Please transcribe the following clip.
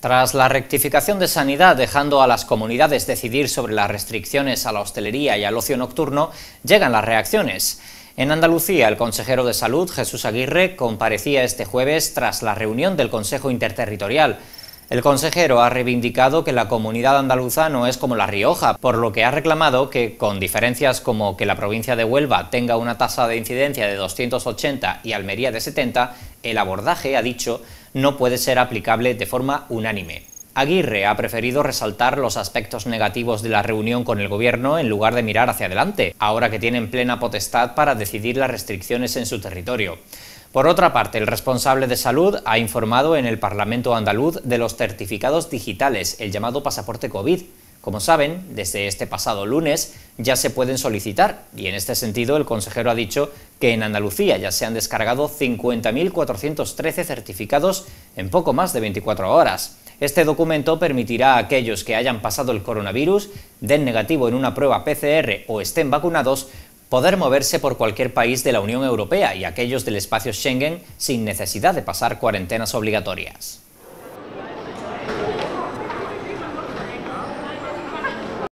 Tras la rectificación de Sanidad dejando a las comunidades decidir sobre las restricciones a la hostelería y al ocio nocturno, llegan las reacciones. En Andalucía, el consejero de Salud, Jesús Aguirre, comparecía este jueves tras la reunión del Consejo Interterritorial. El consejero ha reivindicado que la comunidad andaluza no es como La Rioja, por lo que ha reclamado que, con diferencias como que la provincia de Huelva tenga una tasa de incidencia de 280 y Almería de 70, el abordaje, ha dicho, no puede ser aplicable de forma unánime. Aguirre ha preferido resaltar los aspectos negativos de la reunión con el gobierno en lugar de mirar hacia adelante, ahora que tienen plena potestad para decidir las restricciones en su territorio. Por otra parte, el responsable de salud ha informado en el Parlamento andaluz de los certificados digitales, el llamado pasaporte COVID, como saben, desde este pasado lunes ya se pueden solicitar y en este sentido el consejero ha dicho que en Andalucía ya se han descargado 50.413 certificados en poco más de 24 horas. Este documento permitirá a aquellos que hayan pasado el coronavirus, den negativo en una prueba PCR o estén vacunados, poder moverse por cualquier país de la Unión Europea y aquellos del espacio Schengen sin necesidad de pasar cuarentenas obligatorias.